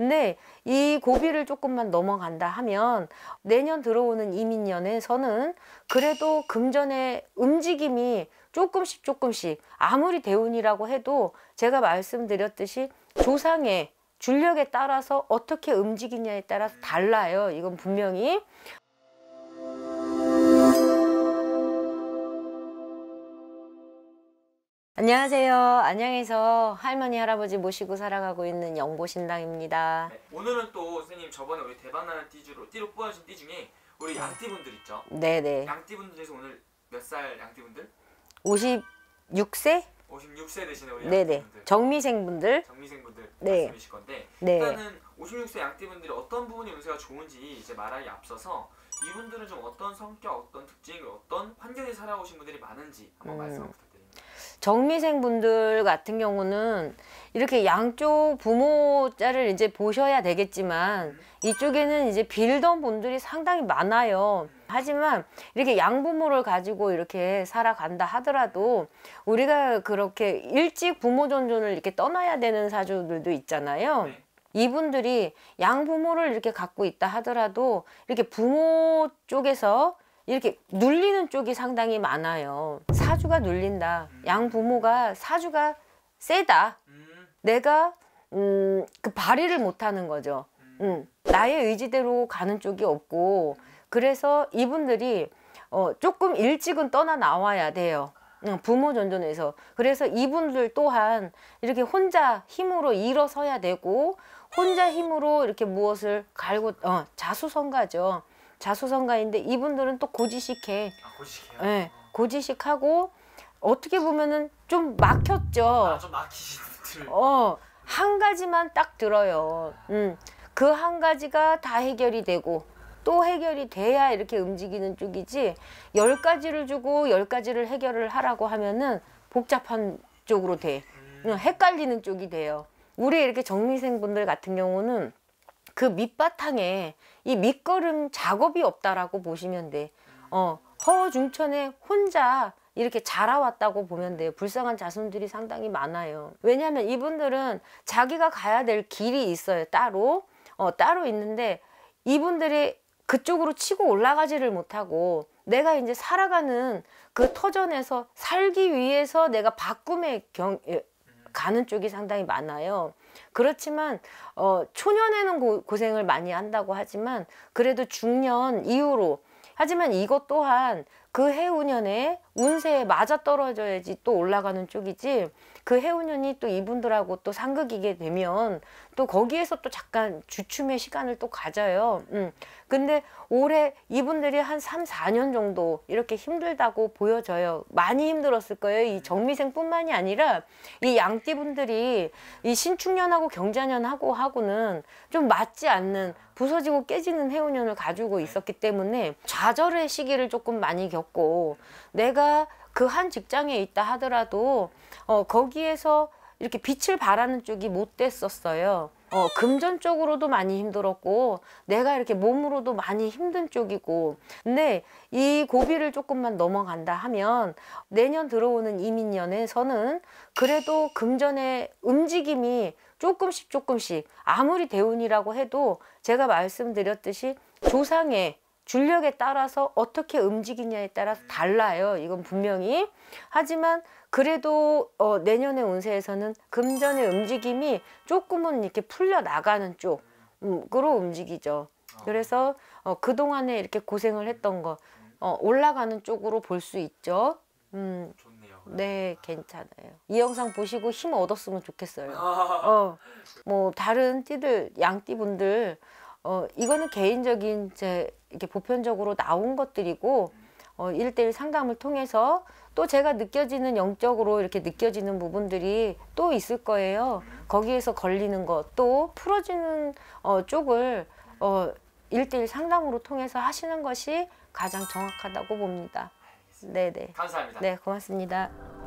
근데 이 고비를 조금만 넘어간다 하면 내년 들어오는 이민년에서는 그래도 금전의 움직임이 조금씩 조금씩 아무리 대운이라고 해도 제가 말씀드렸듯이 조상의 줄력에 따라서 어떻게 움직이냐에 따라서 달라요. 이건 분명히 안녕하세요. 안양에서 할머니 할아버지 모시고 살아가고 있는 영보신당입니다. 네, 오늘은 또 선생님 저번에 우리 대박나는 띠주로 띠로 뽑아주신 띠 중에 우리 양띠분들 있죠? 네네. 양띠분들 에서 오늘 몇 살 양띠분들? 56세? 56세 되시는 우리 네네. 양띠분들. 정미생분들. 정미생분들 네. 말씀이실 건데 네. 일단은 56세 양띠분들이 어떤 부분이 운세가 좋은지 이제 말하기 앞서서 이분들은 좀 어떤 성격, 어떤 특징, 어떤 환경에 살아오신 분들이 많은지 한번 음. 말씀 부탁드립니다. 정미생 분들 같은 경우는 이렇게 양쪽 부모자를 이제 보셔야 되겠지만 이쪽에는 이제 빌던 분들이 상당히 많아요. 하지만 이렇게 양부모를 가지고 이렇게 살아간다 하더라도 우리가 그렇게 일찍 부모 전존을 이렇게 떠나야 되는 사주들도 있잖아요. 네. 이분들이 양부모를 이렇게 갖고 있다 하더라도 이렇게 부모 쪽에서 이렇게 눌리는 쪽이 상당히 많아요 사주가 눌린다 음. 양부모가 사주가 세다 음. 내가 음, 그 발휘를 못하는 거죠 음. 음, 나의 의지대로 가는 쪽이 없고 그래서 이분들이 어, 조금 일찍은 떠나 나와야 돼요 부모 전전에서 그래서 이분들 또한 이렇게 혼자 힘으로 일어서야 되고 혼자 힘으로 이렇게 무엇을 갈고 어, 자수성가죠 자수성가인데 이분들은 또 고지식해. 아, 고지식해요? 네, 고지식하고 어떻게 보면은 좀 막혔죠. 아, 좀 막히신 분들. 어, 한 가지만 딱 들어요. 음, 그 한 가지가 다 해결이 되고 또 해결이 돼야 이렇게 움직이는 쪽이지 열 가지를 주고 열 가지를 해결을 하라고 하면은 복잡한 쪽으로 돼. 음. 음, 헷갈리는 쪽이 돼요. 우리 이렇게 정미생 분들 같은 경우는 그 밑바탕에 이 밑거름 작업이 없다라고 보시면 돼. 어, 허중천에 혼자 이렇게 자라왔다고 보면 돼요. 불쌍한 자손들이 상당히 많아요. 왜냐하면 이분들은 자기가 가야 될 길이 있어요. 따로 어, 따로 있는데 이분들이 그쪽으로 치고 올라가지를 못하고 내가 이제 살아가는 그 터전에서 살기 위해서 내가 바꿈에 경, 가는 쪽이 상당히 많아요. 그렇지만 어, 초년에는 고, 고생을 많이 한다고 하지만 그래도 중년 이후로 하지만 이것 또한 그 해운년에 운세에 맞아 떨어져야지 또 올라가는 쪽이지 그 해운년이 또 이분들하고 또 상극이게 되면 또 거기에서 또 잠깐 주춤의 시간을 또 가져요. 음. 근데 올해 이분들이 한 3, 4년 정도 이렇게 힘들다고 보여져요. 많이 힘들었을 거예요. 이 정미생뿐만이 아니라 이 양띠분들이 이 신축년하고 경자년하고 하고는 좀 맞지 않는 부서지고 깨지는 해운년을 가지고 네. 있었기 때문에 좌절의 시기를 조금 많이 겪고 내가 그 한 직장에 있다 하더라도 어, 거기에서 이렇게 빛을 발하는 쪽이 못 됐었어요. 어, 금전적으로도 많이 힘들었고 내가 이렇게 몸으로도 많이 힘든 쪽이고 근데 이 고비를 조금만 넘어간다 하면 내년 들어오는 이민년에서는 그래도 금전의 움직임이 조금씩 조금씩 아무리 대운이라고 해도 제가 말씀드렸듯이 조상의 줄력에 따라서 어떻게 움직이냐에 따라서 달라요. 이건 분명히. 하지만 그래도 어, 내년의 운세에서는 금전의 움직임이 조금은 이렇게 풀려나가는 쪽으로 음, 움직이죠. 아. 그래서 어, 그동안에 이렇게 고생을 했던 거 어, 올라가는 쪽으로 볼 수 있죠. 음, 네 네, 괜찮아요. 이 영상 보시고 힘 얻었으면 좋겠어요. 어, 뭐 다른 띠들, 양띠분들 어, 이거는 개인적인 제 이렇게 보편적으로 나온 것들이고 어, 일대일 상담을 통해서 또 제가 느껴지는 영적으로 이렇게 느껴지는 부분들이 또 있을 거예요. 거기에서 걸리는 것, 또 풀어지는 어, 쪽을 어, 일대일 상담으로 통해서 하시는 것이 가장 정확하다고 봅니다. 네네. 감사합니다. 네, 고맙습니다.